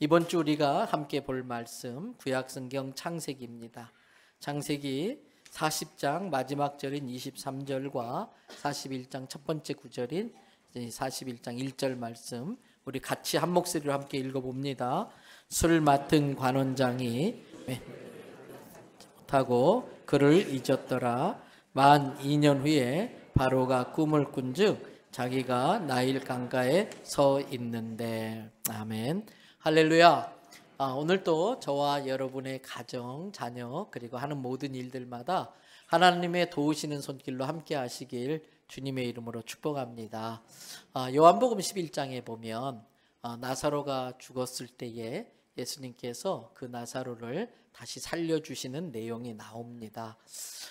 이번 주 우리가 함께 볼 말씀 구약성경 창세기입니다. 창세기 40장 마지막 절인 23절과 41장 첫 번째 구절인 41장 1절 말씀 우리 같이 한 목소리로 함께 읽어봅니다. 술 맡은 관원장이 못고 그를 잊었더라. 만 2년 후에 바로가 꿈을 꾼즉 자기가 나일 강가에 서 있는데 아멘. 할렐루야. 아, 오늘도 저와 여러분의 가정, 자녀 그리고 하는 모든 일들마다 하나님의 도우시는 손길로 함께 하시길 주님의 이름으로 축복합니다. 아, 요한복음 11장에 보면 아, 나사로가 죽었을 때에 예수님께서 그 나사로를 다시 살려주시는 내용이 나옵니다.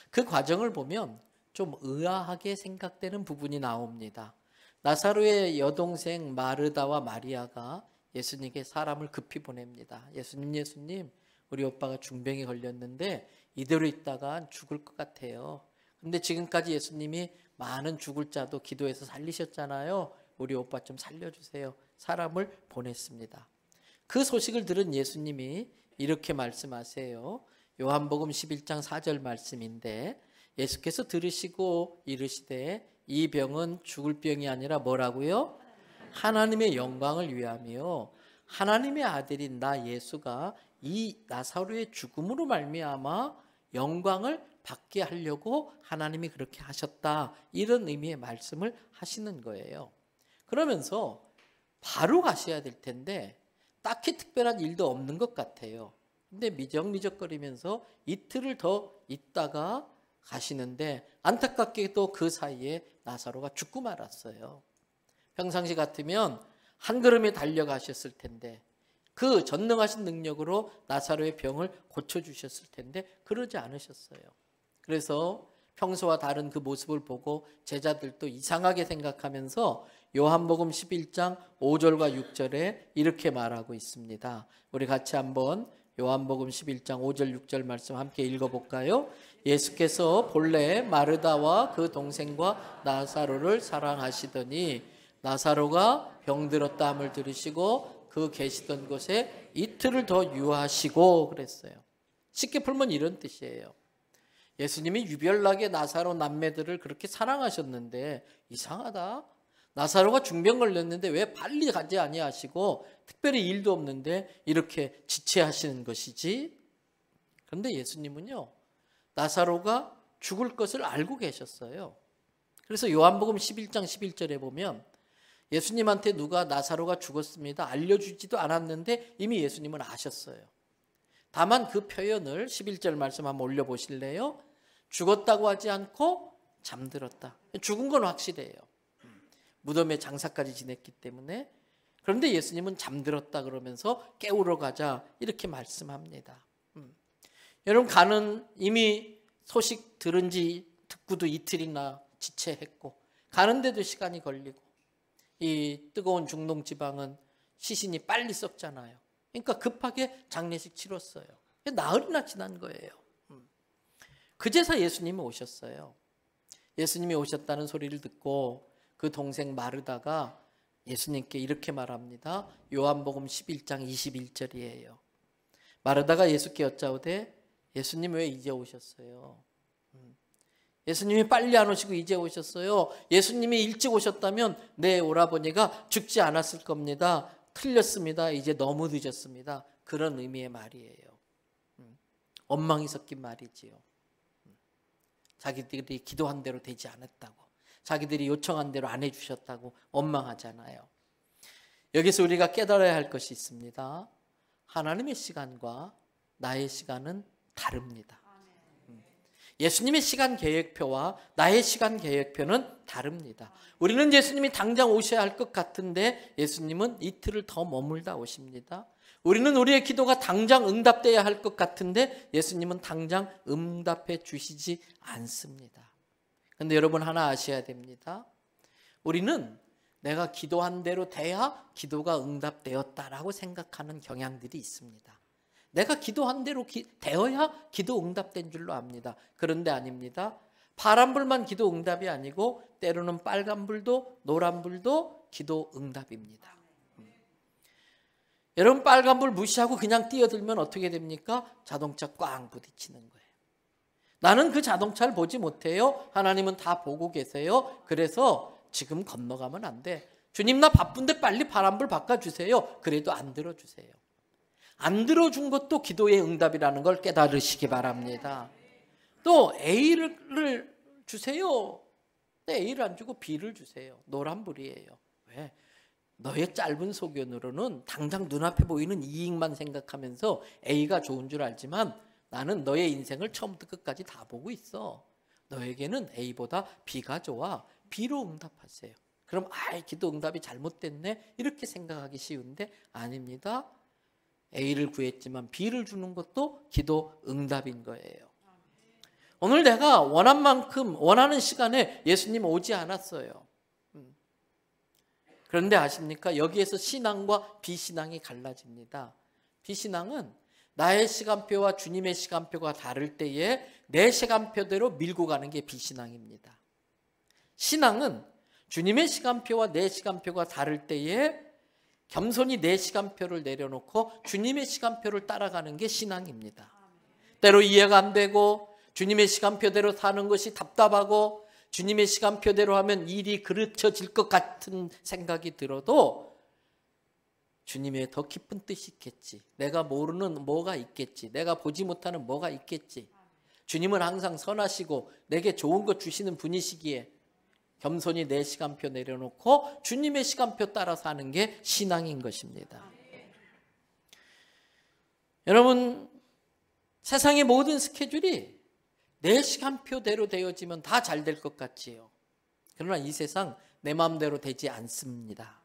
그 과정을 보면 좀 의아하게 생각되는 부분이 나옵니다. 나사로의 여동생 마르다와 마리아가 예수님께 사람을 급히 보냅니다. 예수님, 예수님, 우리 오빠가 중병에 걸렸는데 이대로 있다가 죽을 것 같아요. 근데 지금까지 예수님이 많은 죽을 자도 기도해서 살리셨잖아요. 우리 오빠 좀 살려주세요. 사람을 보냈습니다. 그 소식을 들은 예수님이 이렇게 말씀하세요. 요한복음 11장 4절 말씀인데 예수께서 들으시고 이르시되 이 병은 죽을 병이 아니라 뭐라고요? 하나님의 영광을 위하며 하나님의 아들인 나 예수가 이 나사로의 죽음으로 말미암아 영광을 받게 하려고 하나님이 그렇게 하셨다. 이런 의미의 말씀을 하시는 거예요. 그러면서 바로 가셔야 될 텐데 딱히 특별한 일도 없는 것 같아요. 근데 미적미적거리면서 이틀을 더 있다가 가시는데 안타깝게도 그 사이에 나사로가 죽고 말았어요. 평상시 같으면 한 걸음에 달려가셨을 텐데 그 전능하신 능력으로 나사로의 병을 고쳐주셨을 텐데 그러지 않으셨어요. 그래서 평소와 다른 그 모습을 보고 제자들도 이상하게 생각하면서 요한복음 11장 5절과 6절에 이렇게 말하고 있습니다. 우리 같이 한번 요한복음 11장 5절 6절 말씀 함께 읽어볼까요? 예수께서 본래 마르다와 그 동생과 나사로를 사랑하시더니 나사로가 병들었다 함을 들으시고 그 계시던 곳에 이틀을 더 유하시고 그랬어요. 쉽게 풀면 이런 뜻이에요. 예수님이 유별나게 나사로 남매들을 그렇게 사랑하셨는데 이상하다. 나사로가 중병 걸렸는데 왜 빨리 가지 아니하시고 특별히 일도 없는데 이렇게 지체하시는 것이지? 그런데 예수님은요. 나사로가 죽을 것을 알고 계셨어요. 그래서 요한복음 11장 11절에 보면 예수님한테 누가 나사로가 죽었습니다. 알려주지도 않았는데 이미 예수님은 아셨어요. 다만 그 표현을 11절 말씀 한번 올려보실래요? 죽었다고 하지 않고 잠들었다. 죽은 건 확실해요. 무덤에 장사까지 지냈기 때문에. 그런데 예수님은 잠들었다 그러면서 깨우러 가자 이렇게 말씀합니다. 음. 여러분 가는 이미 소식 들은 지 듣고도 이틀이나 지체했고 가는데도 시간이 걸리고 이 뜨거운 중동 지방은 시신이 빨리 썩잖아요. 그러니까 급하게 장례식 치렀어요. 나흘이나 지난 거예요. 음. 그제서 예수님이 오셨어요. 예수님이 오셨다는 소리를 듣고 그 동생 마르다가 예수님께 이렇게 말합니다. 요한복음 11장 21절이에요. 마르다가 예수께 여짜오되 예수님 왜 이제 오셨어요? 예수님이 빨리 안 오시고 이제 오셨어요. 예수님이 일찍 오셨다면 내 오라버니가 죽지 않았을 겁니다. 틀렸습니다. 이제 너무 늦었습니다. 그런 의미의 말이에요. 음. 원망이 섞인 말이지요. 음. 자기들이 기도한 대로 되지 않았다고. 자기들이 요청한 대로 안 해주셨다고 원망하잖아요. 여기서 우리가 깨달아야 할 것이 있습니다. 하나님의 시간과 나의 시간은 다릅니다. 예수님의 시간 계획표와 나의 시간 계획표는 다릅니다. 우리는 예수님이 당장 오셔야 할 것 같은데 예수님은 이틀을 더 머물다 오십니다. 우리는 우리의 기도가 당장 응답돼야 할 것 같은데 예수님은 당장 응답해 주시지 않습니다. 근데 여러분 하나 아셔야 됩니다. 우리는 내가 기도한 대로 돼야 기도가 응답되었다라고 생각하는 경향들이 있습니다. 내가 기도한 대로 기, 되어야 기도 응답된 줄로 압니다. 그런데 아닙니다. 파란불만 기도 응답이 아니고 때로는 빨간불도 노란불도 기도 응답입니다. 음. 여러분 빨간불 무시하고 그냥 뛰어들면 어떻게 됩니까? 자동차 꽝 부딪히는 거예요. 나는 그 자동차를 보지 못해요. 하나님은 다 보고 계세요. 그래서 지금 건너가면 안 돼. 주님 나 바쁜데 빨리 파란불 바꿔주세요. 그래도 안 들어주세요. 안 들어준 것도 기도의 응답이라는 걸 깨달으시기 바랍니다. 또 A를 주세요. 네, A를 안 주고 B를 주세요. 노란불이에요. 왜? 너의 짧은 소견으로는 당장 눈앞에 보이는 이익만 생각하면서 A가 좋은 줄 알지만 나는 너의 인생을 처음부터 끝까지 다 보고 있어. 너에게는 A보다 B가 좋아. B로 응답하세요. 그럼 아이 기도 응답이 잘못됐네 이렇게 생각하기 쉬운데 아닙니다. A를 구했지만 B를 주는 것도 기도 응답인 거예요. 오늘 내가 원한 만큼 원하는 시간에 예수님 오지 않았어요. 음. 그런데 아십니까? 여기에서 신앙과 비신앙이 갈라집니다. 비신앙은 나의 시간표와 주님의 시간표가 다를 때에 내 시간표대로 밀고 가는 게 비신앙입니다. 신앙은 주님의 시간표와 내 시간표가 다를 때에 겸손히 내 시간표를 내려놓고 주님의 시간표를 따라가는 게 신앙입니다. 때로 이해가 안 되고 주님의 시간표대로 사는 것이 답답하고 주님의 시간표대로 하면 일이 그르쳐질 것 같은 생각이 들어도 주님의 더 깊은 뜻이 있겠지. 내가 모르는 뭐가 있겠지. 내가 보지 못하는 뭐가 있겠지. 주님은 항상 선하시고 내게 좋은 것 주시는 분이시기에 겸손히 내 시간표 내려놓고 주님의 시간표 따라 사는 게 신앙인 것입니다. 여러분 세상의 모든 스케줄이 내 시간표대로 되어지면 다 잘 될 것 같지요. 그러나 이 세상 내 마음대로 되지 않습니다.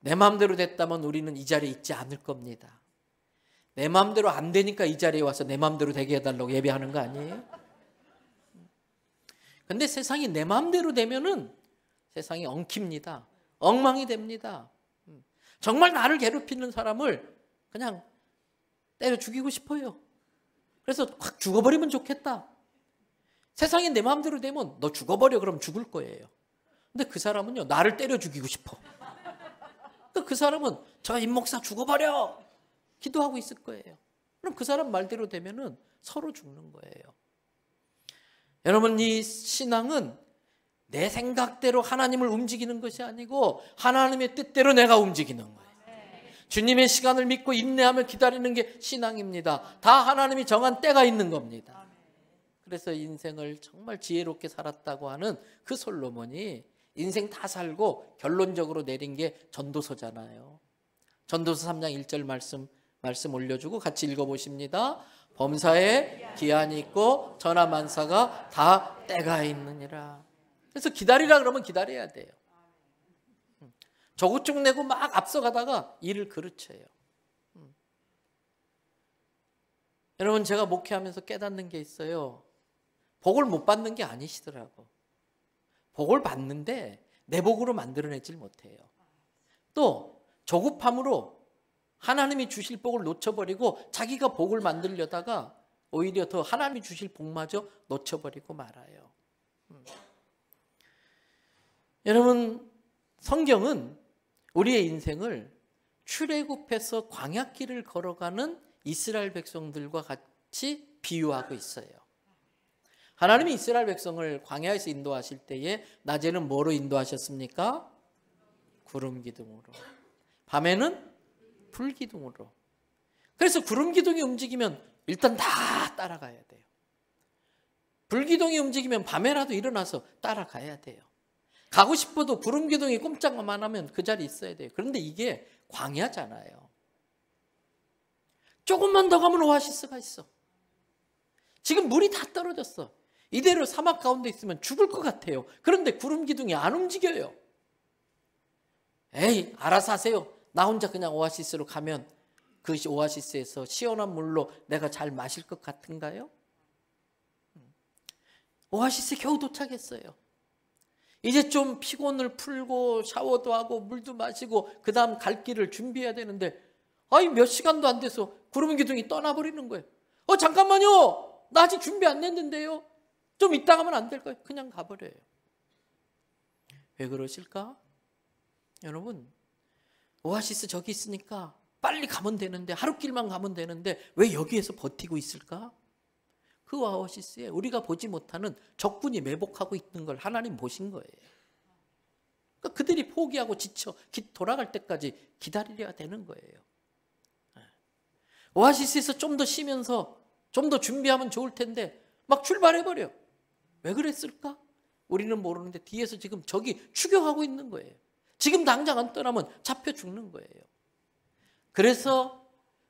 내 마음대로 됐다면 우리는 이 자리에 있지 않을 겁니다. 내 마음대로 안 되니까 이 자리에 와서 내 마음대로 되게 해달라고 예배하는 거 아니에요? 근데 세상이 내 마음대로 되면은 세상이 엉킵니다. 엉망이 됩니다. 음. 정말 나를 괴롭히는 사람을 그냥 때려 죽이고 싶어요. 그래서 확 죽어버리면 좋겠다. 세상이 내 마음대로 되면 너 죽어버려 그럼 죽을 거예요. 근데 그 사람은요 나를 때려 죽이고 싶어. 그, 그 사람은 저 임목사 죽어버려 기도하고 있을 거예요. 그럼 그 사람 말대로 되면은 서로 죽는 거예요. 여러분 이 신앙은 내 생각대로 하나님을 움직이는 것이 아니고 하나님의 뜻대로 내가 움직이는 거예요. 주님의 시간을 믿고 인내하며 기다리는 게 신앙입니다. 다 하나님이 정한 때가 있는 겁니다. 그래서 인생을 정말 지혜롭게 살았다고 하는 그 솔로몬이 인생 다 살고 결론적으로 내린 게 전도서잖아요. 전도서 3장 1절 말씀 말씀 올려주고 같이 읽어보십니다. 범사에 기한이 있고 전하 만사가 다 때가 있느니라. 그래서 기다리라 그러면 기다려야 돼요. 저구증 내고 막 앞서가다가 일을 그르쳐요. 여러분 제가 목회하면서 깨닫는 게 있어요. 복을 못 받는 게 아니시더라고. 복을 받는데 내 복으로 만들어내질 못해요. 또 조급함으로 하나님이 주실 복을 놓쳐버리고 자기가 복을 만들려다가 오히려 더 하나님이 주실 복마저 놓쳐버리고 말아요. 음. 여러분 성경은 우리의 인생을 출애굽해서 광야길을 걸어가는 이스라엘 백성들과 같이 비유하고 있어요. 하나님이 이스라엘 백성을 광야에서 인도하실 때에 낮에는 뭐로 인도하셨습니까? 구름 기둥으로. 밤에는 불기둥으로. 그래서 구름 기둥이 움직이면 일단 다 따라가야 돼요. 불기둥이 움직이면 밤에라도 일어나서 따라가야 돼요. 가고 싶어도 구름 기둥이 꼼짝만 하면 그 자리에 있어야 돼요. 그런데 이게 광야잖아요. 조금만 더 가면 오아시스가 있어. 지금 물이 다 떨어졌어. 이대로 사막 가운데 있으면 죽을 것 같아요. 그런데 구름 기둥이 안 움직여요. 에이, 알아서 하세요. 나 혼자 그냥 오아시스로 가면 그 오아시스에서 시원한 물로 내가 잘 마실 것 같은가요? 음. 오아시스 겨우 도착했어요. 이제 좀 피곤을 풀고 샤워도 하고 물도 마시고 그 다음 갈 길을 준비해야 되는데 아이 몇 시간도 안 돼서 구름 기둥이 떠나버리는 거예요. 어 잠깐만요. 나 아직 준비 안 했는데요. 좀 이따 가면 안 될까요? 그냥 가버려요. 왜 그러실까? 여러분 오아시스 저기 있으니까 빨리 가면 되는데 하루길만 가면 되는데 왜 여기에서 버티고 있을까? 그 오아시스에 우리가 보지 못하는 적군이 매복하고 있는 걸 하나님 보신 거예요. 그러니까 그들이 포기하고 지쳐 돌아갈 때까지 기다려야 리 되는 거예요. 예. 오아시스에서 좀 더 쉬면서 좀 더 준비하면 좋을 텐데 막 출발해버려. 왜 그랬을까? 우리는 모르는데 뒤에서 지금 적이 추격하고 있는 거예요. 지금 당장 안 떠나면 잡혀 죽는 거예요. 그래서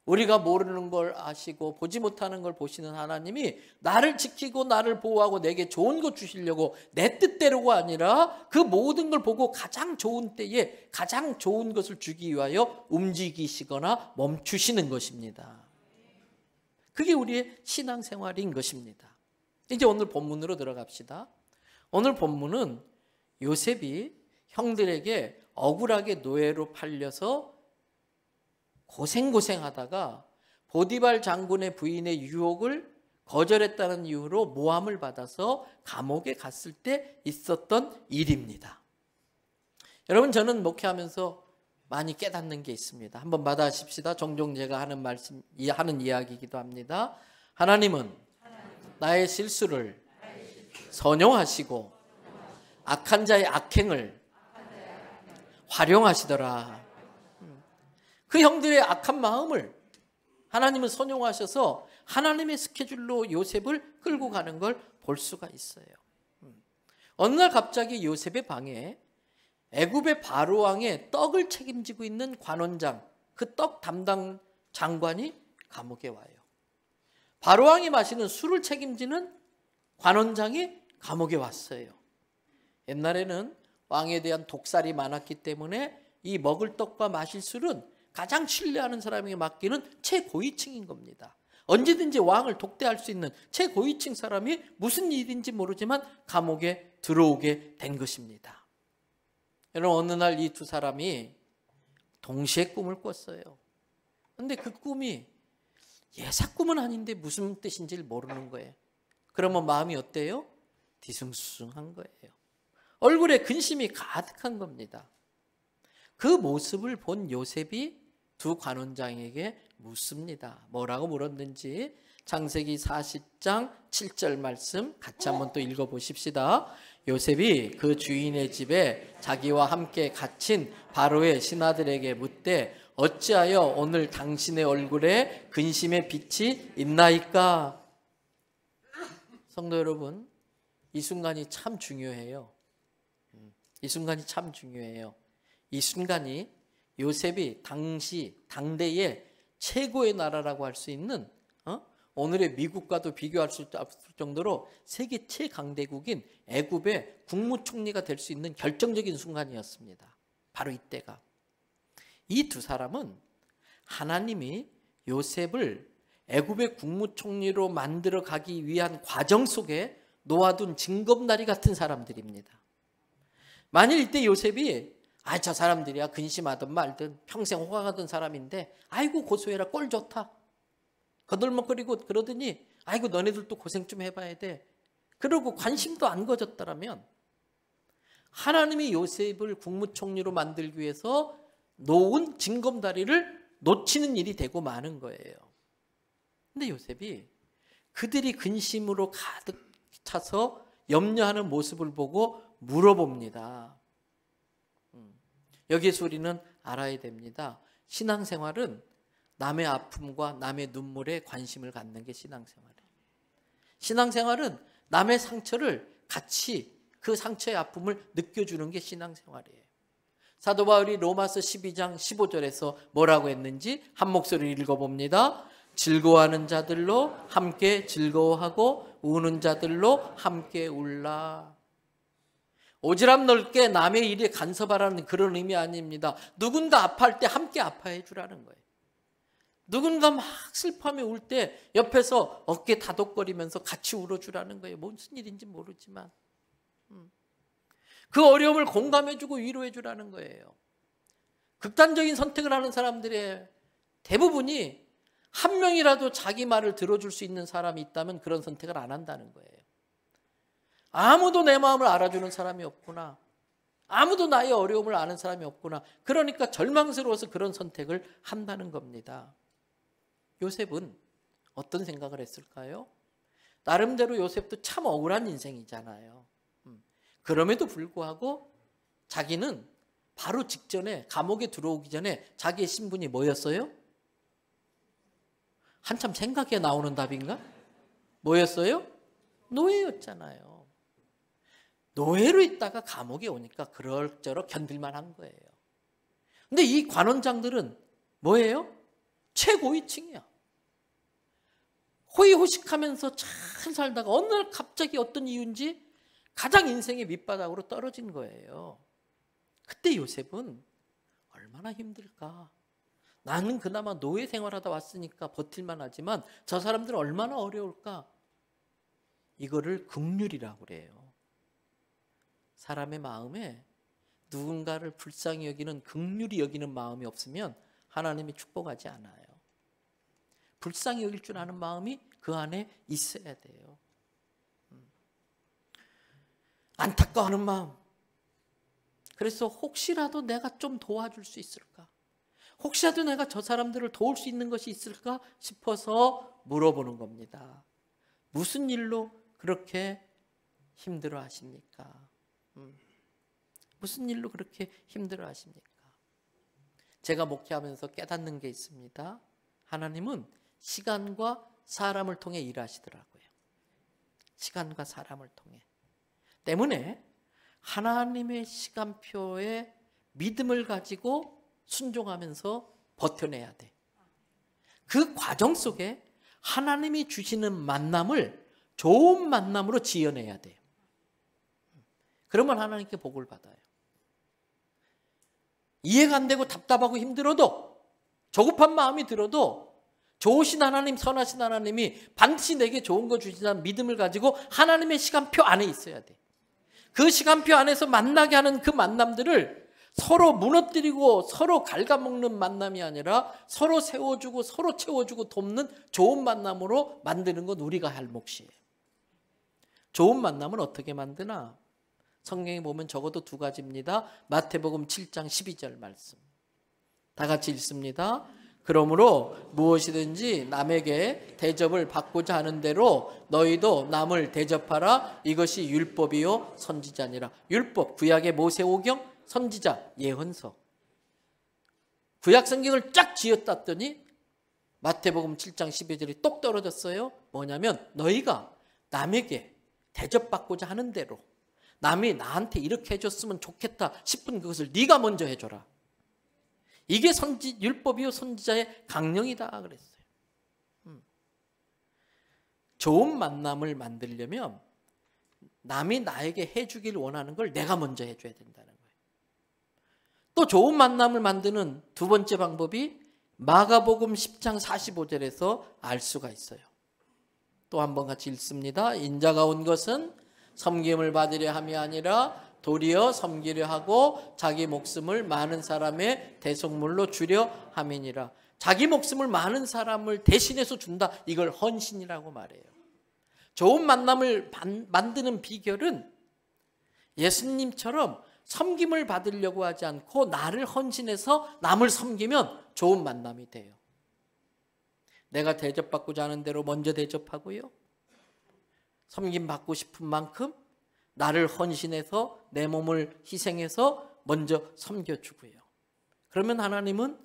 우리가 모르는 걸 아시고 보지 못하는 걸 보시는 하나님이 나를 지키고 나를 보호하고 내게 좋은 것 주시려고 내 뜻대로가 아니라 그 모든 걸 보고 가장 좋은 때에 가장 좋은 것을 주기 위하여 움직이시거나 멈추시는 것입니다. 그게 우리의 신앙생활인 것입니다. 이제 오늘 본문으로 들어갑시다. 오늘 본문은 요셉이 형들에게 억울하게 노예로 팔려서 고생고생하다가 보디발 장군의 부인의 유혹을 거절했다는 이유로 모함을 받아서 감옥에 갔을 때 있었던 일입니다. 여러분 저는 목회하면서 많이 깨닫는 게 있습니다. 한번 받아십시다 종종 제가 하는 말씀 하는 이야기이기도 합니다. 하나님은 나의 실수를 선용하시고 악한 자의 악행을 활용하시더라. 그 형들의 악한 마음을 하나님은 선용하셔서 하나님의 스케줄로 요셉을 끌고 가는 걸 볼 수가 있어요. 어느 날 갑자기 요셉의 방에 애굽의 바로 왕의 떡을 책임지고 있는 관원장, 그 떡 담당 장관이 감옥에 와요. 바로 왕이 마시는 술을 책임지는 관원장이 감옥에 왔어요. 옛날에는 왕에 대한 독살이 많았기 때문에 이 먹을 떡과 마실 술은 가장 신뢰하는 사람에게 맡기는 최고위층인 겁니다. 언제든지 왕을 독대할 수 있는 최고위층 사람이 무슨 일인지 모르지만 감옥에 들어오게 된 것입니다. 여러분 어느 날 이 두 사람이 동시에 꿈을 꿨어요. 근데 그 꿈이 예사 꿈은 아닌데 무슨 뜻인지를 모르는 거예요. 그러면 마음이 어때요? 뒤숭숭한 거예요. 얼굴에 근심이 가득한 겁니다. 그 모습을 본 요셉이 두 관원장에게 묻습니다. 뭐라고 물었는지 창세기 40장 7절 말씀 같이 한번 또 읽어 보십시다. 요셉이 그 주인의 집에 자기와 함께 갇힌 바로의 신하들에게 묻되 어찌하여 오늘 당신의 얼굴에 근심의 빛이 있나이까? 성도 여러분, 이 순간이 참 중요해요. 이 순간이 참 중요해요. 이 순간이 요셉이 당시 당대의 최고의 나라라고 할 수 있는 어? 오늘의 미국과도 비교할 수 없을 정도로 세계 최강대국인 애굽의 국무총리가 될 수 있는 결정적인 순간이었습니다. 바로 이때가 이 두 사람은 하나님이 요셉을 애굽의 국무총리로 만들어 가기 위한 과정 속에 놓아둔 징검다리 같은 사람들입니다. 만일 이때 요셉이 아저 사람들이야 근심하든 말든 평생 호강하던 사람인데 아이고 고소해라 꼴 좋다. 거들먹거리고 그러더니 아이고 너네들도 고생 좀 해봐야 돼. 그러고 관심도 안거졌더라면 하나님이 요셉을 국무총리로 만들기 위해서 놓은 징검다리를 놓치는 일이 되고 마는 거예요. 근데 요셉이 그들이 근심으로 가득 차서 염려하는 모습을 보고 물어봅니다. 음. 여기에서 우리는 알아야 됩니다. 신앙생활은 남의 아픔과 남의 눈물에 관심을 갖는 게 신앙생활이에요. 신앙생활은 남의 상처를 같이 그 상처의 아픔을 느껴주는 게 신앙생활이에요. 사도 바울이 로마서 12장 15절에서 뭐라고 했는지 한 목소리 읽어봅니다. 즐거워하는 자들로 함께 즐거워하고 우는 자들로 함께 울라. 오지랖 넓게 남의 일에 간섭하라는 그런 의미 아닙니다. 누군가 아파할 때 함께 아파해 주라는 거예요. 누군가 막 슬퍼하며 울 때 옆에서 어깨 다독거리면서 같이 울어주라는 거예요. 무슨 일인지 모르지만. 음. 그 어려움을 공감해주고 위로해주라는 거예요. 극단적인 선택을 하는 사람들의 대부분이 한 명이라도 자기 말을 들어줄 수 있는 사람이 있다면 그런 선택을 안 한다는 거예요. 아무도 내 마음을 알아주는 사람이 없구나. 아무도 나의 어려움을 아는 사람이 없구나. 그러니까 절망스러워서 그런 선택을 한다는 겁니다. 요셉은 어떤 생각을 했을까요? 나름대로 요셉도 참 억울한 인생이잖아요. 음. 그럼에도 불구하고 자기는 바로 직전에 감옥에 들어오기 전에 자기의 신분이 뭐였어요? 한참 생각해 나오는 답인가? 뭐였어요? 노예였잖아요. 노예로 있다가 감옥에 오니까 그럴저럭 견딜만 한 거예요. 근데 이 관원장들은 뭐예요? 최고위층이야. 호의호식하면서 잘 살다가 어느 날 갑자기 어떤 이유인지 가장 인생의 밑바닥으로 떨어진 거예요. 그때 요셉은 얼마나 힘들까. 나는 그나마 노예 생활하다 왔으니까 버틸만 하지만 저 사람들은 얼마나 어려울까. 이거를 극률이라고 그래요. 사람의 마음에 누군가를 불쌍히 여기는 극률이 여기는 마음이 없으면 하나님이 축복하지 않아요. 불쌍히 여길 줄 아는 마음이 그 안에 있어야 돼요. 음. 안타까워하는 마음. 그래서 혹시라도 내가 좀 도와줄 수 있을까? 혹시라도 내가 저 사람들을 도울 수 있는 것이 있을까 싶어서 물어보는 겁니다. 무슨 일로 그렇게 힘들어 하십니까? 음, 무슨 일로 그렇게 힘들어 하십니까? 제가 목회하면서 깨닫는 게 있습니다. 하나님은 시간과 사람을 통해 일하시더라고요. 시간과 사람을 통해. 때문에 하나님의 시간표에 믿음을 가지고 순종하면서 버텨내야 돼. 그 과정 속에 하나님이 주시는 만남을 좋은 만남으로 지어내야 돼요. 그러면 하나님께 복을 받아요. 이해가 안 되고 답답하고 힘들어도 조급한 마음이 들어도 좋으신 하나님, 선하신 하나님이 반드시 내게 좋은 거 주시다는 믿음을 가지고 하나님의 시간표 안에 있어야 돼. 그 시간표 안에서 만나게 하는 그 만남들을 서로 무너뜨리고 서로 갉아먹는 만남이 아니라 서로 세워주고 서로 채워주고 돕는 좋은 만남으로 만드는 건 우리가 할 몫이에요. 좋은 만남은 어떻게 만드나? 성경에 보면 적어도 두 가지입니다. 마태복음 7장 12절 말씀. 다 같이 읽습니다. 그러므로 무엇이든지 남에게 대접을 받고자 하는 대로 너희도 남을 대접하라 이것이 율법이요 선지자니라 율법 구약의 모세오경 선지자 예언서 구약 성경을 쫙 지었다더니 마태복음 7장 12절이 똑 떨어졌어요 뭐냐면 너희가 남에게 대접받고자 하는 대로 남이 나한테 이렇게 해줬으면 좋겠다 싶은 그것을 네가 먼저 해줘라. 이게 선지 율법이요 선지자의 강령이다 그랬어요. 음. 좋은 만남을 만들려면 남이 나에게 해주길 원하는 걸 내가 먼저 해줘야 된다는 거예요. 또 좋은 만남을 만드는 두 번째 방법이 마가복음 10장 45절에서 알 수가 있어요. 또 한 번 같이 읽습니다. 인자가 온 것은 섬김을 받으려 함이 아니라 도리어 섬기려 하고 자기 목숨을 많은 사람의 대속물로 주려 함이니라. 자기 목숨을 많은 사람을 대신해서 준다. 이걸 헌신이라고 말해요. 좋은 만남을 만드는 비결은 예수님처럼 섬김을 받으려고 하지 않고 나를 헌신해서 남을 섬기면 좋은 만남이 돼요. 내가 대접받고자 하는 대로 먼저 대접하고요. 섬김 받고 싶은 만큼 나를 헌신해서 내 몸을 희생해서 먼저 섬겨주고요. 그러면 하나님은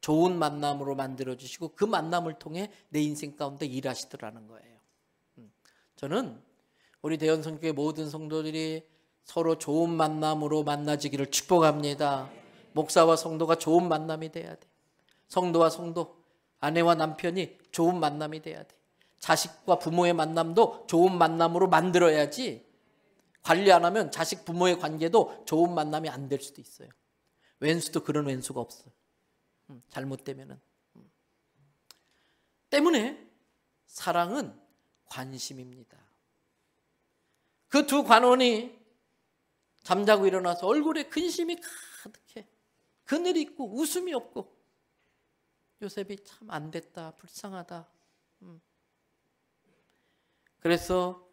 좋은 만남으로 만들어주시고 그 만남을 통해 내 인생 가운데 일하시더라는 거예요. 음. 저는 우리 대연성교회 모든 성도들이 서로 좋은 만남으로 만나지기를 축복합니다. 목사와 성도가 좋은 만남이 돼야 돼. 성도와 성도, 아내와 남편이 좋은 만남이 돼야 돼. 자식과 부모의 만남도 좋은 만남으로 만들어야지 관리 안 하면 자식 부모의 관계도 좋은 만남이 안 될 수도 있어요. 왼수도 그런 왼수가 없어요. 음, 잘못되면은. 음. 때문에 사랑은 관심입니다. 그 두 관원이 잠자고 일어나서 얼굴에 근심이 가득해. 그늘이 있고 웃음이 없고 요셉이 참 안 됐다, 불쌍하다. 음. 그래서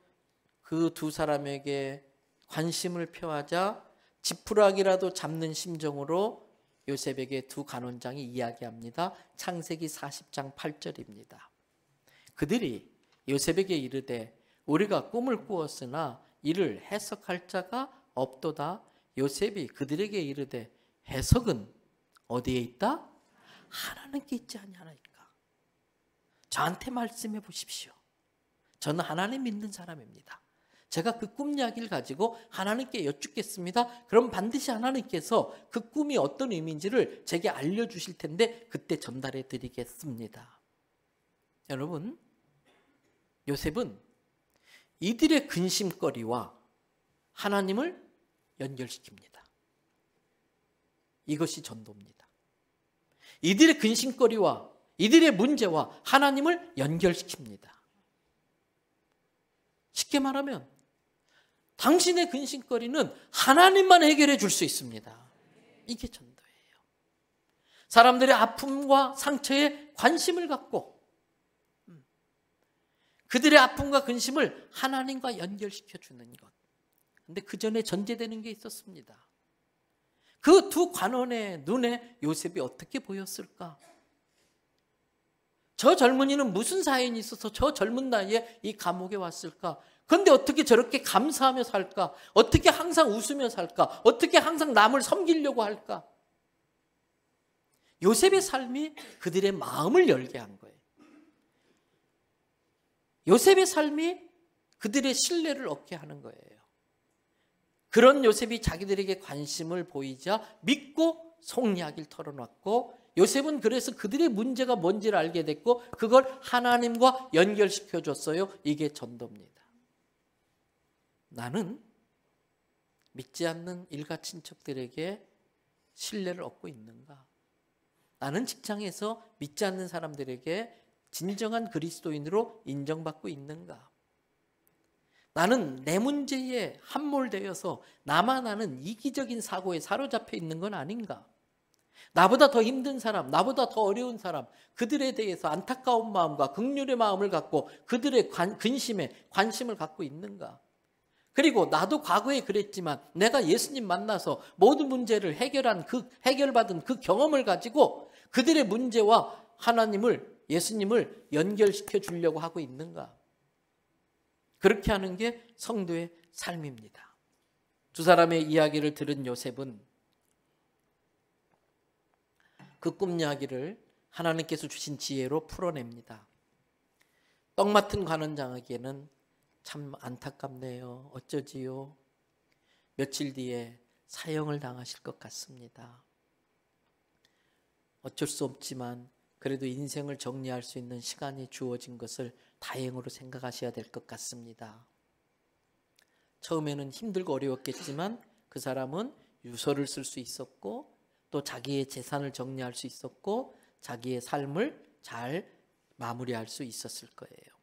그 두 사람에게 관심을 표하자 지푸라기라도 잡는 심정으로 요셉에게 두 간원장이 이야기합니다. 창세기 40장 8절입니다. 그들이 요셉에게 이르되 우리가 꿈을 꾸었으나 이를 해석할 자가 없도다. 요셉이 그들에게 이르되 해석은 어디에 있다? 하나님께 있지 아니나이까 저한테 말씀해 보십시오. 저는 하나님 믿는 사람입니다. 제가 그 꿈 이야기를 가지고 하나님께 여쭙겠습니다. 그럼 반드시 하나님께서 그 꿈이 어떤 의미인지를 제게 알려주실 텐데 그때 전달해 드리겠습니다. 여러분, 요셉은 이들의 근심거리와 하나님을 연결시킵니다. 이것이 전도입니다. 이들의 근심거리와 이들의 문제와 하나님을 연결시킵니다. 쉽게 말하면 당신의 근심거리는 하나님만 해결해 줄 수 있습니다. 이게 전도예요. 사람들의 아픔과 상처에 관심을 갖고 음, 그들의 아픔과 근심을 하나님과 연결시켜 주는 것. 근데 그 전에 전제되는 게 있었습니다. 그 두 관원의 눈에 요셉이 어떻게 보였을까? 저 젊은이는 무슨 사연이 있어서 저 젊은 나이에 이 감옥에 왔을까? 근데 어떻게 저렇게 감사하며 살까? 어떻게 항상 웃으며 살까? 어떻게 항상 남을 섬기려고 할까? 요셉의 삶이 그들의 마음을 열게 한 거예요. 요셉의 삶이 그들의 신뢰를 얻게 하는 거예요. 그런 요셉이 자기들에게 관심을 보이자 믿고 속이야 털어놨고 요셉은 그래서 그들의 문제가 뭔지를 알게 됐고 그걸 하나님과 연결시켜 줬어요. 이게 전도입니다. 나는 믿지 않는 일가 친척들에게 신뢰를 얻고 있는가? 나는 직장에서 믿지 않는 사람들에게 진정한 그리스도인으로 인정받고 있는가? 나는 내 문제에 함몰되어서 나만 아는 이기적인 사고에 사로잡혀 있는 건 아닌가? 나보다 더 힘든 사람, 나보다 더 어려운 사람, 그들에 대해서 안타까운 마음과 극률의 마음을 갖고 그들의 관, 근심에 관심을 갖고 있는가? 그리고 나도 과거에 그랬지만 내가 예수님 만나서 모든 문제를 해결한 그 해결받은 그 경험을 가지고 그들의 문제와 하나님을 예수님을 연결시켜 주려고 하고 있는가? 그렇게 하는 게 성도의 삶입니다. 두 사람의 이야기를 들은 요셉은 그꿈 이야기를 하나님께서 주신 지혜로 풀어냅니다. 떡 맡은 관원장에게는 참 안타깝네요. 어쩌지요? 며칠 뒤에 사형을 당하실 것 같습니다. 어쩔 수 없지만 그래도 인생을 정리할 수 있는 시간이 주어진 것을 다행으로 생각하셔야 될 것 같습니다. 처음에는 힘들고 어려웠겠지만 그 사람은 유서를 쓸 수 있었고 또 자기의 재산을 정리할 수 있었고 자기의 삶을 잘 마무리할 수 있었을 거예요.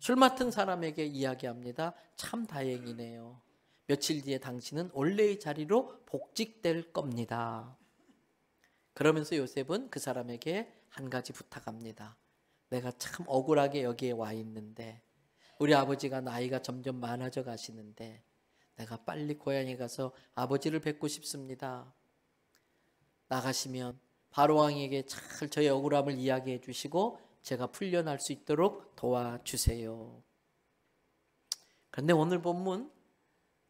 술 맡은 사람에게 이야기합니다. 참 다행이네요. 며칠 뒤에 당신은 원래의 자리로 복직될 겁니다. 그러면서 요셉은 그 사람에게 한 가지 부탁합니다. 내가 참 억울하게 여기에 와 있는데 우리 아버지가 나이가 점점 많아져 가시는데 내가 빨리 고향에 가서 아버지를 뵙고 싶습니다. 나가시면 바로왕에게 잘 저의 억울함을 이야기해 주시고 제가 풀려날 수 있도록 도와주세요. 그런데 오늘 본문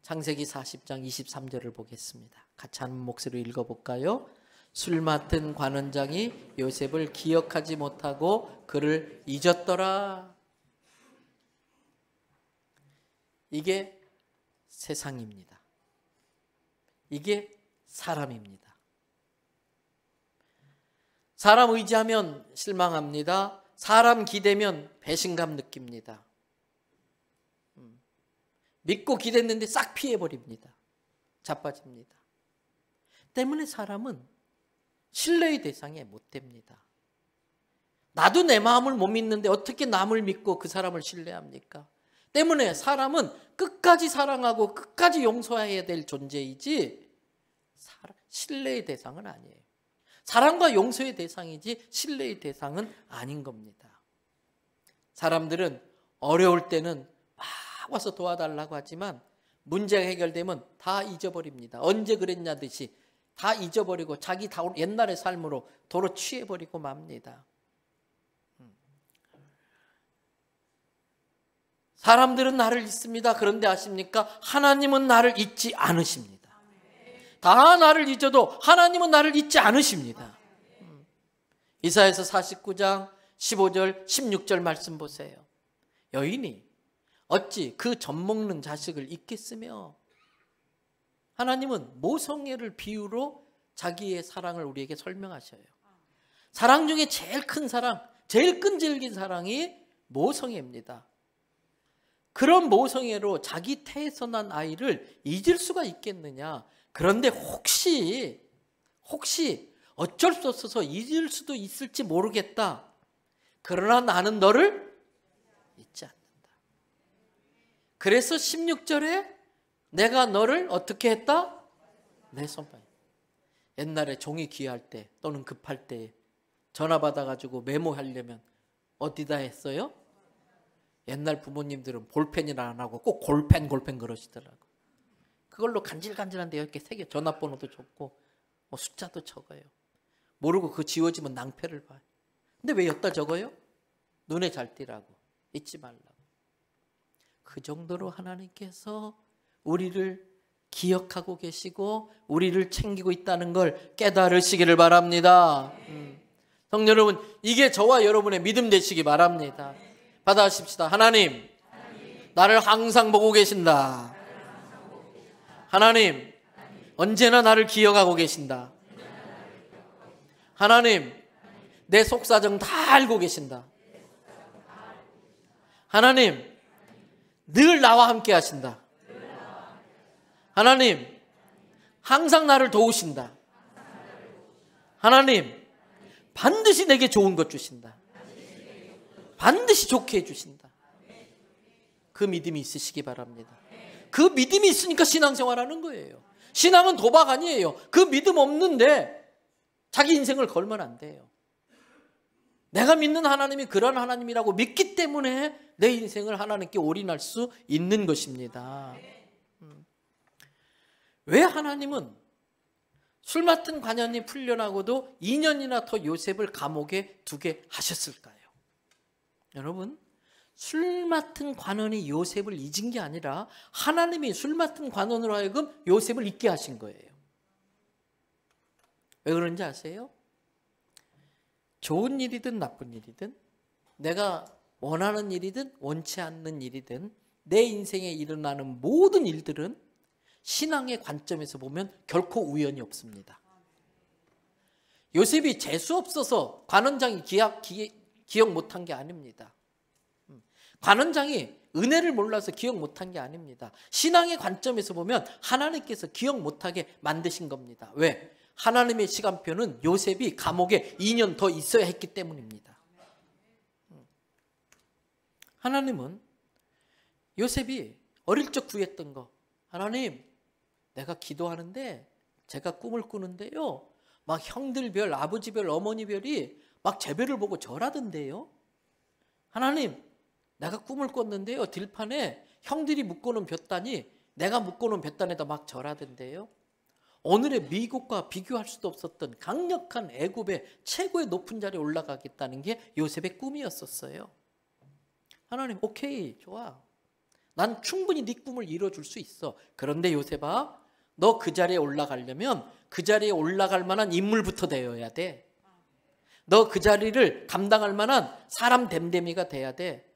창세기 40장 23절을 보겠습니다. 같이 하 목소리로 읽어볼까요? 술 맡은 관원장이 요셉을 기억하지 못하고 그를 잊었더라. 이게 세상입니다. 이게 사람입니다. 사람 의지하면 실망합니다. 사람 기대면 배신감 느낍니다. 음. 믿고 기댔는데 싹 피해버립니다. 자빠집니다. 때문에 사람은 신뢰의 대상에 못 됩니다. 나도 내 마음을 못 믿는데 어떻게 남을 믿고 그 사람을 신뢰합니까? 때문에 사람은 끝까지 사랑하고 끝까지 용서해야 될 존재이지 신뢰의 대상은 아니에요. 사랑과 용서의 대상이지 신뢰의 대상은 아닌 겁니다. 사람들은 어려울 때는 막 와서 도와달라고 하지만 문제가 해결되면 다 잊어버립니다. 언제 그랬냐 듯이 다 잊어버리고 자기 다 옛날의 삶으로 도로 취해버리고 맙니다. 음. 사람들은 나를 잊습니다. 그런데 아십니까? 하나님은 나를 잊지 않으십니다. 다 나를 잊어도 하나님은 나를 잊지 않으십니다. 음. 이사에서 49장 15절 16절 말씀 보세요. 여인이 어찌 그 젖먹는 자식을 잊겠으며 하나님은 모성애를 비유로 자기의 사랑을 우리에게 설명하셔요. 사랑 중에 제일 큰 사랑, 제일 끈질긴 사랑이 모성애입니다. 그런 모성애로 자기 태에서 난 아이를 잊을 수가 있겠느냐? 그런데 혹시 혹시 어쩔 수 없어서 잊을 수도 있을지 모르겠다. 그러나 나는 너를 잊지 않는다. 그래서 16절에 내가 너를 어떻게 했다? 내손바 옛날에 종이 귀할 때 또는 급할 때 전화 받아가지고 메모하려면 어디다 했어요? 옛날 부모님들은 볼펜이라 안 하고 꼭 골펜 골펜 그러시더라고. 그걸로 간질간질한데 이렇게 새겨 전화번호도 적고 뭐 숫자도 적어요. 모르고 그 지워지면 낭패를 봐요. 근데 왜여따 적어요? 눈에 잘 띄라고 잊지 말라고. 그 정도로 하나님께서 우리를 기억하고 계시고 우리를 챙기고 있다는 걸 깨달으시기를 바랍니다. 음. 성녀 여러분, 이게 저와 여러분의 믿음 되시기 바랍니다. 받아하십시다. 하나님, 나를 항상 보고 계신다. 하나님, 언제나 나를 기억하고 계신다. 하나님, 내 속사정 다 알고 계신다. 하나님, 늘 나와 함께 하신다. 하나님, 항상 나를 도우신다. 하나님, 반드시 내게 좋은 것 주신다. 반드시 좋게 해주신다. 그 믿음이 있으시기 바랍니다. 그 믿음이 있으니까 신앙생활하는 거예요. 신앙은 도박 아니에요. 그 믿음 없는데 자기 인생을 걸면 안 돼요. 내가 믿는 하나님이 그런 하나님이라고 믿기 때문에 내 인생을 하나님께 올인할 수 있는 것입니다. 음. 왜 하나님은 술 맡은 관연이 풀려나고도 2년이나 더 요셉을 감옥에 두게 하셨을까요? 여러분 술 맡은 관원이 요셉을 잊은 게 아니라 하나님이 술 맡은 관원으로 하여금 요셉을 잊게 하신 거예요. 왜 그런지 아세요? 좋은 일이든 나쁜 일이든 내가 원하는 일이든 원치 않는 일이든 내 인생에 일어나는 모든 일들은 신앙의 관점에서 보면 결코 우연이 없습니다. 요셉이 재수 없어서 관원장이 기약, 기, 기억 못한 게 아닙니다. 관원장이 은혜를 몰라서 기억 못한 게 아닙니다. 신앙의 관점에서 보면 하나님께서 기억 못하게 만드신 겁니다. 왜? 하나님의 시간표는 요셉이 감옥에 2년 더 있어야 했기 때문입니다. 음. 하나님은 요셉이 어릴 적 구했던 거 하나님 내가 기도하는데 제가 꿈을 꾸는데요. 막 형들별, 아버지별, 어머니별이 막 재배를 보고 절하던데요. 하나님 내가 꿈을 꿨는데요. 들판에 형들이 묶어놓은 볕단이 내가 묶어놓은 볕단에다 막 절하던데요. 오늘의 미국과 비교할 수도 없었던 강력한 애굽의 최고의 높은 자리에 올라가겠다는 게 요셉의 꿈이었었어요. 하나님, 오케이, 좋아. 난 충분히 네 꿈을 이뤄줄 수 있어. 그런데 요셉아, 너 그 자리에 올라가려면 그 자리에 올라갈 만한 인물부터 되어야 돼. 너 그 자리를 감당할 만한 사람 됨됨이가 돼야 돼.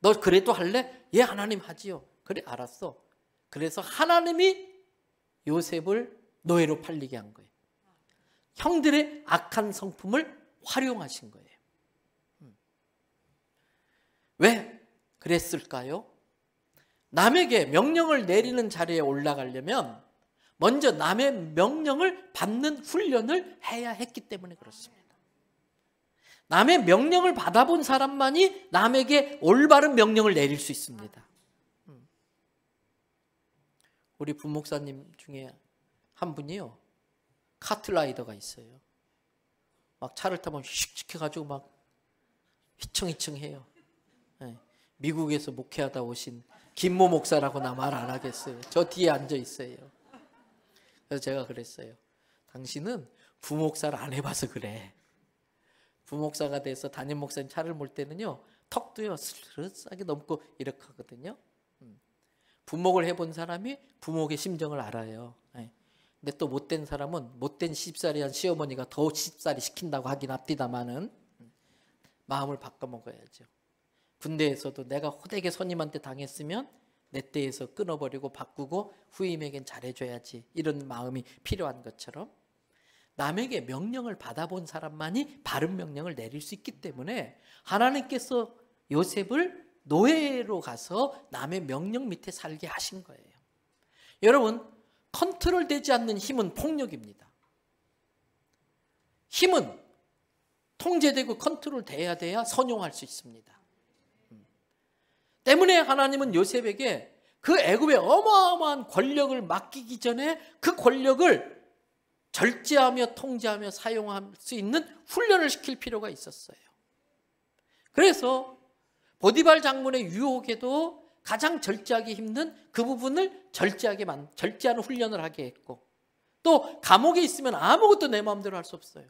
너 그래도 할래? 예 하나님 하지요. 그래 알았어. 그래서 하나님이 요셉을 노예로 팔리게 한 거예요. 형들의 악한 성품을 활용하신 거예요. 음. 왜 그랬을까요? 남에게 명령을 내리는 자리에 올라가려면 먼저 남의 명령을 받는 훈련을 해야 했기 때문에 그렇습니다. 남의 명령을 받아본 사람만이 남에게 올바른 명령을 내릴 수 있습니다. 우리 부목사님 중에 한 분이요. 카트라이더가 있어요. 막 차를 타면 슉슉 해가지고 막 휘청휘청 해요. 네. 예. 미국에서 목회하다 오신 김모 목사라고나 말 안 하겠어요. 저 뒤에 앉아 있어요. 그래서 제가 그랬어요. 당신은 부목사를 안 해봐서 그래. 부목사가 돼서 담임 목사님 차를 몰 때는요 턱도요 스르르하게 넘고 이렇게 하거든요. 음. 부목을 해 본 사람이 부목의 심정을 알아요. 예. 근데 또 못된 사람은 못된 십살이한 시어머니가 더 십살이 시킨다고 하긴 합디다마는 음. 마음을 바꿔먹어야죠. 군대에서도 내가 호되게 선임한테 당했으면 내 때에서 끊어버리고 바꾸고 후임에겐 잘해줘야지 이런 마음이 필요한 것처럼 남에게 명령을 받아본 사람만이 바른 명령을 내릴 수 있기 때문에 하나님께서 요셉을 노예로 가서 남의 명령 밑에 살게 하신 거예요. 여러분, 컨트롤 되지 않는 힘은 폭력입니다. 힘은 통제되고 컨트롤 돼야 돼야 선용할 수 있습니다. 음. 때문에 하나님은 요셉에게 그 애굽의 어마어마한 권력을 맡기기 전에 그 권력을 절제하며 통제하며 사용할 수 있는 훈련을 시킬 필요가 있었어요. 그래서 보디발 장군의 유혹에도 가장 절제하기 힘든 그 부분을 절제하게 만 절제하는 훈련을 하게 했고 또 감옥에 있으면 아무것도 내 마음대로 할 수 없어요.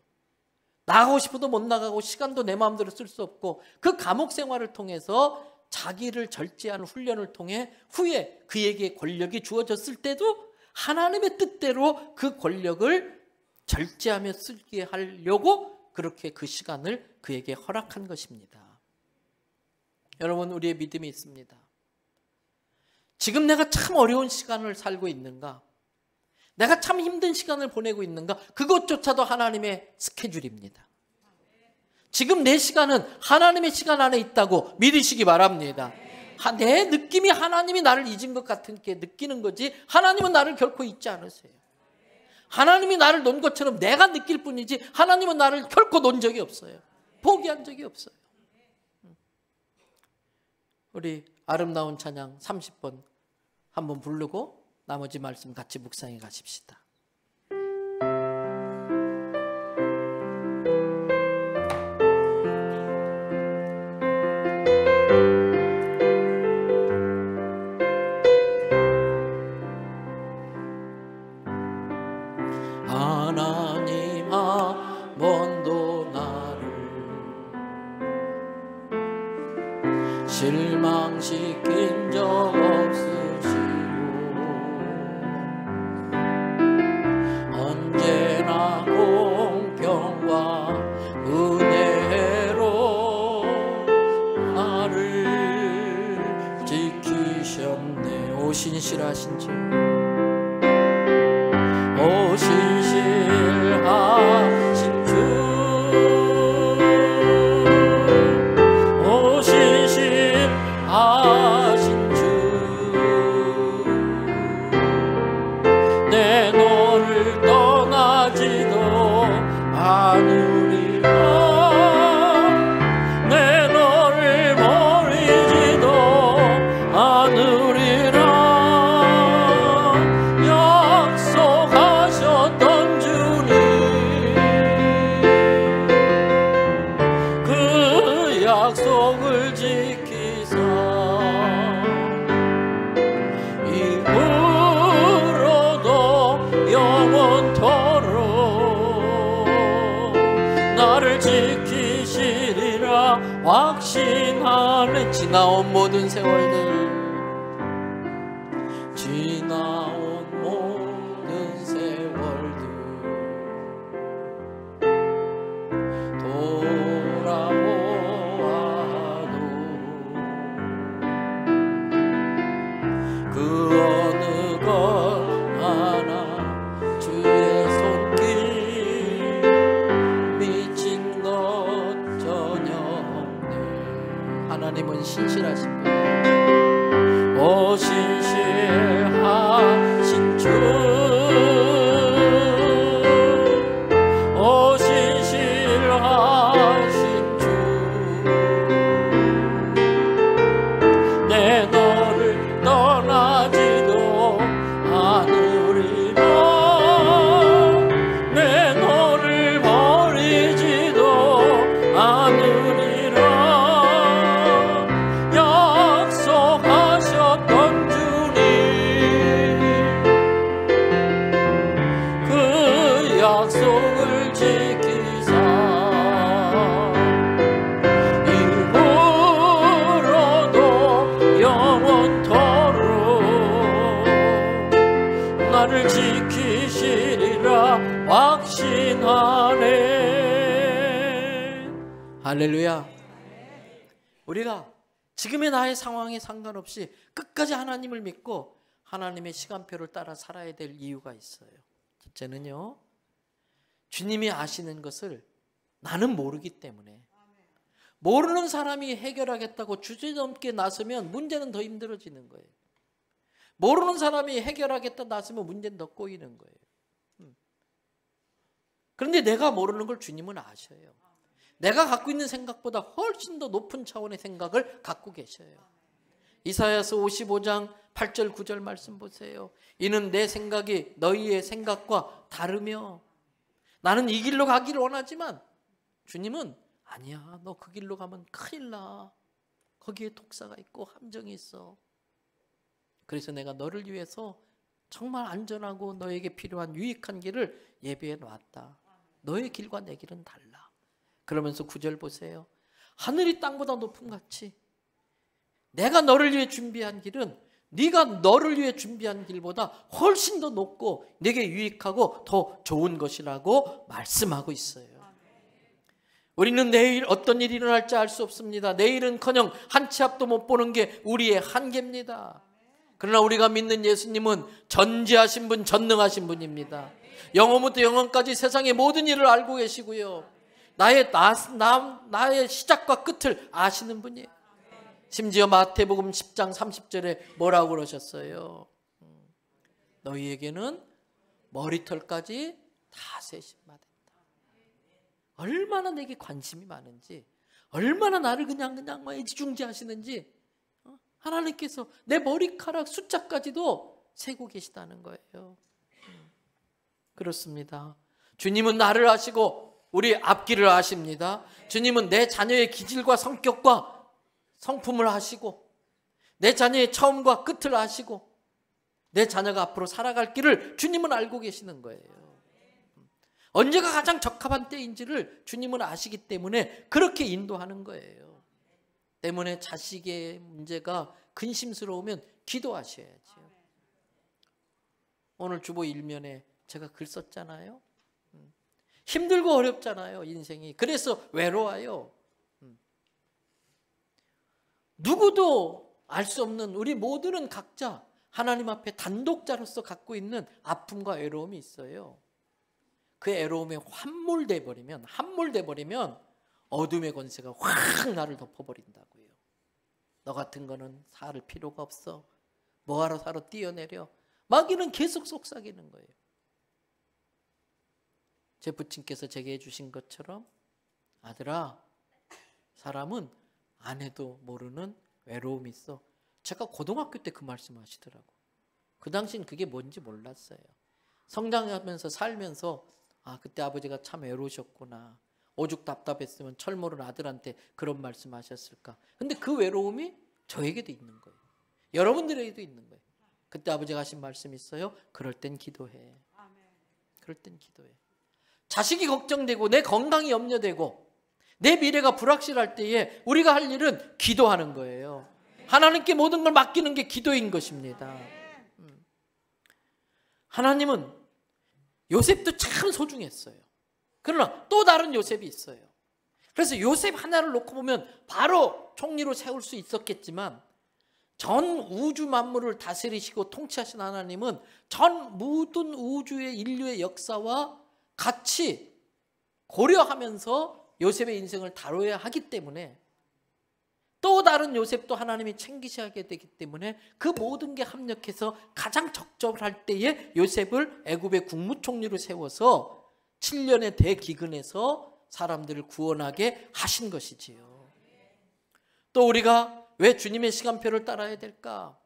나가고 싶어도 못 나가고 시간도 내 마음대로 쓸 수 없고 그 감옥 생활을 통해서 자기를 절제하는 훈련을 통해 후에 그에게 권력이 주어졌을 때도 하나님의 뜻대로 그 권력을 절제하며 쓰게 하려고 그렇게 그 시간을 그에게 허락한 것입니다. 여러분 우리의 믿음이 있습니다. 지금 내가 참 어려운 시간을 살고 있는가? 내가 참 힘든 시간을 보내고 있는가? 그것조차도 하나님의 스케줄입니다. 지금 내 시간은 하나님의 시간 안에 있다고 믿으시기 바랍니다. 내 느낌이 하나님이 나를 잊은 것 같은 게 느끼는 거지 하나님은 나를 결코 잊지 않으세요. 하나님이 나를 놓은 것처럼 내가 느낄 뿐이지 하나님은 나를 결코 놓은 적이 없어요. 포기한 적이 없어요. 음. 우리 아름다운 찬양 30번 한번 부르고 나머지 말씀 같이 묵상해 가십시다. 나온 모든 세월들 할렐루야 우리가 지금의 나의 상황에 상관없이 끝까지 하나님을 믿고 하나님의 시간표를 따라 살아야 될 이유가 있어요. 첫째는요. 주님이 아시는 것을 나는 모르기 때문에 모르는 사람이 해결하겠다고 주제넘게 나서면 문제는 더 힘들어지는 거예요. 모르는 사람이 해결하겠다 나서면 문제는 더 꼬이는 거예요. 음. 그런데 내가 모르는 걸 주님은 아셔요. 내가 갖고 있는 생각보다 훨씬 더 높은 차원의 생각을 갖고 계셔요. 이사야서 55장 8절 9절 말씀 보세요. 이는 내 생각이 너희의 생각과 다르며 나는 이 길로 가기를 원하지만 주님은 아니야. 너 그 길로 가면 큰일 나. 거기에 독사가 있고 함정이 있어. 그래서 내가 너를 위해서 정말 안전하고 너에게 필요한 유익한 길을 예비해 놨다. 너의 길과 내 길은 달라. 그러면서 구절 보세요. 하늘이 땅보다 높음 같이 내가 너를 위해 준비한 길은 네가 너를 위해 준비한 길보다 훨씬 더 높고 내게 유익하고 더 좋은 것이라고 말씀하고 있어요. 우리는 내일 어떤 일이 일어날지 알 수 없습니다. 내일은커녕 한 치 앞도 못 보는 게 우리의 한계입니다. 그러나 우리가 믿는 예수님은 전지하신 분, 전능하신 분입니다. 영어부터 영원까지 세상의 모든 일을 알고 계시고요. 나의 나, 나, 나의 시작과 끝을 아시는 분이에요. 심지어 마태복음 10장 30절에 뭐라고 그러셨어요? 너희에게는 머리털까지 다 세심 받았다. 얼마나 내게 관심이 많은지, 얼마나 나를 그냥 그냥 애지중지하시는지 어? 하나님께서 내 머리카락 숫자까지도 세고 계시다는 거예요. 그렇습니다. 주님은 나를 아시고 우리 앞길을 아십니다. 주님은 내 자녀의 기질과 성격과 성품을 하시고 내 자녀의 처음과 끝을 하시고내 자녀가 앞으로 살아갈 길을 주님은 알고 계시는 거예요. 언제가 가장 적합한 때인지를 주님은 아시기 때문에 그렇게 인도하는 거예요. 때문에 자식의 문제가 근심스러우면 기도하셔야죠. 오늘 주보 일면에 제가 글 썼잖아요. 음. 힘들고 어렵잖아요, 인생이. 그래서 외로워요. 누구도 알 수 없는 우리 모두는 각자 하나님 앞에 단독자로서 갖고 있는 아픔과 외로움이 있어요. 그 외로움에 환몰돼 버리면 함몰돼 버리면 어둠의 권세가 확 나를 덮어버린다고요. 너 같은 거는 살 필요가 없어. 뭐하러 사러 뛰어내려. 마귀는 계속 속삭이는 거예요. 제 부친께서 제게 해주신 것처럼 아들아 사람은 안내도 모르는 외로움이 있어. 제가 고등학교 때 그 말씀 하시더라고. 그 당시엔 그게 뭔지 몰랐어요. 성장하면서 살면서 아 그때 아버지가 참 외로우셨구나. 오죽 답답했으면 철모른 아들한테 그런 말씀하셨을까. 근데 그 외로움이 저에게도 있는 거예요. 여러분들에게도 있는 거예요. 그때 아버지가 하신 말씀 있어요. 그럴 땐 기도해. 그럴 땐 기도해. 자식이 걱정되고 내 건강이 염려되고 내 미래가 불확실할 때에 우리가 할 일은 기도하는 거예요. 하나님께 모든 걸 맡기는 게 기도인 것입니다. 음. 하나님은 요셉도 참 소중했어요. 그러나 또 다른 요셉이 있어요. 그래서 요셉 하나를 놓고 보면 바로 총리로 세울 수 있었겠지만 전 우주 만물을 다스리시고 통치하신 하나님은 전 모든 우주의 인류의 역사와 같이 고려하면서 요셉의 인생을 다뤄야 하기 때문에 또 다른 요셉도 하나님이 챙기셔야 되기 때문에 그 모든 게 합력해서 가장 적절할 때에 요셉을 애굽의 국무총리로 세워서 7년의 대기근에서 사람들을 구원하게 하신 것이지요. 또 우리가 왜 주님의 시간표를 따라야 될까?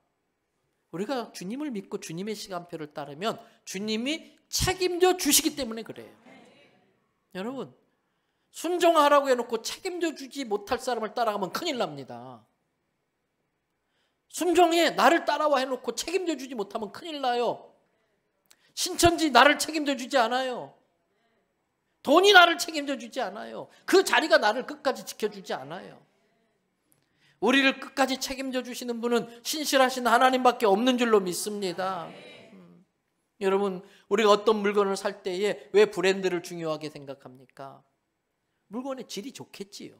우리가 주님을 믿고 주님의 시간표를 따르면 주님이 책임져 주시기 때문에 그래요. 여러분 순종하라고 해놓고 책임져 주지 못할 사람을 따라가면 큰일 납니다. 순종해 나를 따라와 해놓고 책임져 주지 못하면 큰일 나요. 신천지 나를 책임져 주지 않아요. 돈이 나를 책임져 주지 않아요. 그 자리가 나를 끝까지 지켜주지 않아요. 우리를 끝까지 책임져 주시는 분은 신실하신 하나님밖에 없는 줄로 믿습니다. 음. 여러분, 우리가 어떤 물건을 살 때에 왜 브랜드를 중요하게 생각합니까? 물건의 질이 좋겠지요.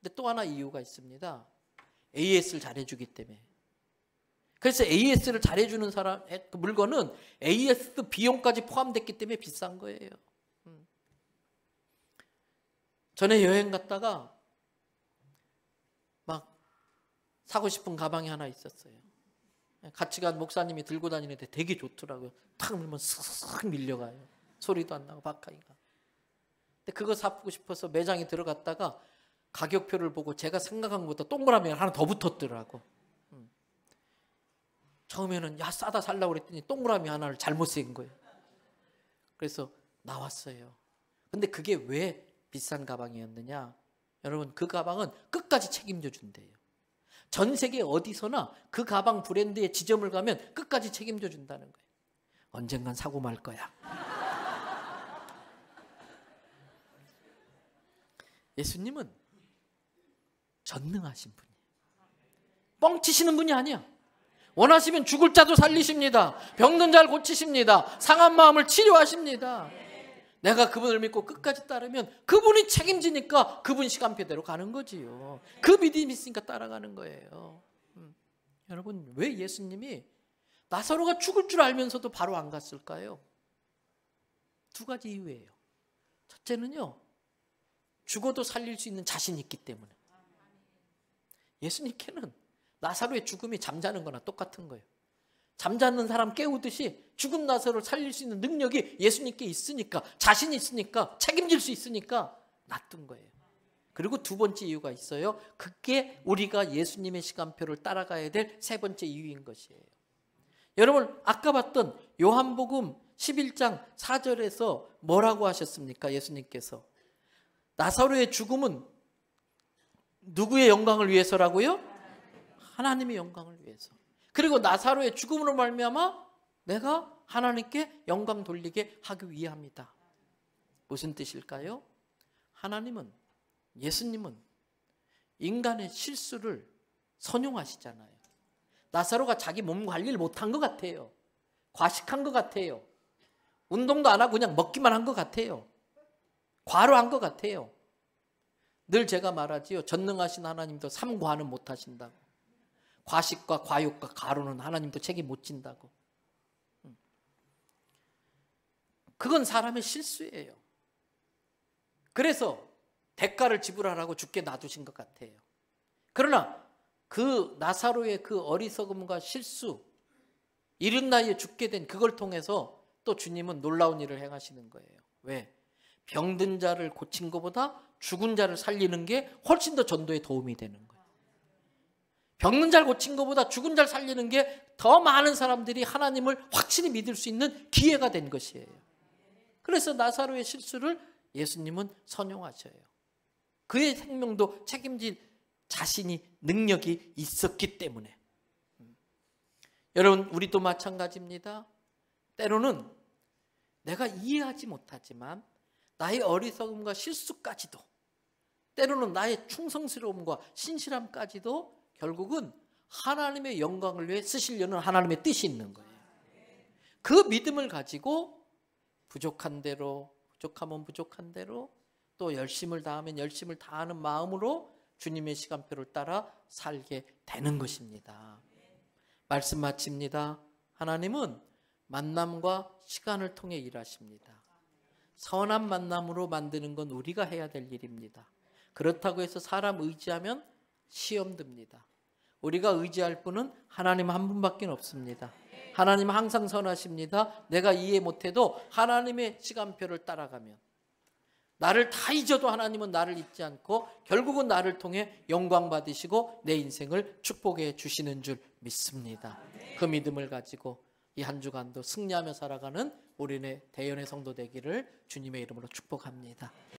근데 또 하나 이유가 있습니다. AS를 잘해주기 때문에. 그래서 AS를 잘해주는 사람, 그 물건은 AS 비용까지 포함됐기 때문에 비싼 거예요. 음. 전에 여행 갔다가 막 사고 싶은 가방이 하나 있었어요. 예, 같이 간 목사님이 들고 다니는데 되게 좋더라고요. 탁 밀면 슥슥 밀려가요. 소리도 안 나고 바깥이가. 근데 그거 사고 싶어서 매장에 들어갔다가 가격표를 보고 제가 생각한 것보다 동그라미가 하나 더 붙었더라고. 음. 처음에는 야 싸다 살라 고 그랬더니 동그라미 하나를 잘못 쓴 거예요. 그래서 나왔어요. 근데 그게 왜 비싼 가방이었느냐? 여러분 그 가방은 끝까지 책임져 준대요. 전 세계 어디서나 그 가방 브랜드의 지점을 가면 끝까지 책임져 준다는 거예요. 언젠간 사고 말 거야. 예수님은 전능하신 분이에요. 뻥치시는 분이 아니야. 원하시면 죽을 자도 살리십니다. 병든 자를 고치십니다. 상한 마음을 치료하십니다. 내가 그분을 믿고 끝까지 따르면 그분이 책임지니까 그분 시간표대로 가는 거지요. 그 믿음이 있으니까 따라가는 거예요. 음. 여러분 왜 예수님이 나사로가 죽을 줄 알면서도 바로 안 갔을까요? 두 가지 이유예요. 첫째는요. 죽어도 살릴 수 있는 자신이 있기 때문에 예수님께는 나사로의 죽음이 잠자는 거나 똑같은 거예요. 잠자는 사람 깨우듯이 죽은 나사로를 살릴 수 있는 능력이 예수님께 있으니까 자신이 있으니까 책임질 수 있으니까 놔둔 거예요. 그리고 두 번째 이유가 있어요. 그게 우리가 예수님의 시간표를 따라가야 될 세 번째 이유인 것이에요. 여러분 아까 봤던 요한복음 11장 4절에서 뭐라고 하셨습니까? 예수님께서 나사로의 죽음은 누구의 영광을 위해서라고요? 하나님의 영광을 위해서. 그리고 나사로의 죽음으로 말미암아 내가 하나님께 영광 돌리게 하기 위함이다. 무슨 뜻일까요? 하나님은 예수님은 인간의 실수를 선용하시잖아요. 나사로가 자기 몸 관리를 못한 것 같아요. 과식한 것 같아요. 운동도 안 하고 그냥 먹기만 한 것 같아요. 과로한 것 같아요. 늘 제가 말하지요. 전능하신 하나님도 삼과는 못 하신다고. 과식과 과욕과 가로는 하나님도 책임 못 진다고. 그건 사람의 실수예요. 그래서 대가를 지불하라고 죽게 놔두신 것 같아요. 그러나 그 나사로의 그 어리석음과 실수, 이른 나이에 죽게 된 그걸 통해서 또 주님은 놀라운 일을 행하시는 거예요. 왜? 병든 자를 고친 것보다 죽은 자를 살리는 게 훨씬 더 전도에 도움이 되는 거예요. 병든 자를 고친 것보다 죽은 자를 살리는 게 더 많은 사람들이 하나님을 확실히 믿을 수 있는 기회가 된 것이에요. 그래서 나사로의 실수를 예수님은 선용하셔요. 그의 생명도 책임질 자신이 능력이 있었기 때문에. 여러분, 우리도 마찬가지입니다. 때로는 내가 이해하지 못하지만 나의 어리석음과 실수까지도 때로는 나의 충성스러움과 신실함까지도 결국은 하나님의 영광을 위해 쓰시려는 하나님의 뜻이 있는 거예요. 그 믿음을 가지고 부족한 대로 부족하면 부족한 대로 또 열심을 다하면 열심을 다하는 마음으로 주님의 시간표를 따라 살게 되는 것입니다. 말씀 마칩니다. 하나님은 만남과 시간을 통해 일하십니다. 선한 만남으로 만드는 건 우리가 해야 될 일입니다. 그렇다고 해서 사람 의지하면 시험 듭니다. 우리가 의지할 분은 하나님 한 분밖에 없습니다. 하나님 항상 선하십니다. 내가 이해 못해도 하나님의 시간표를 따라가면 나를 다 잊어도 하나님은 나를 잊지 않고 결국은 나를 통해 영광 받으시고 내 인생을 축복해 주시는 줄 믿습니다. 그 믿음을 가지고 이 한 주간도 승리하며 살아가는 우리네 대연의 성도 되기를 주님의 이름으로 축복합니다.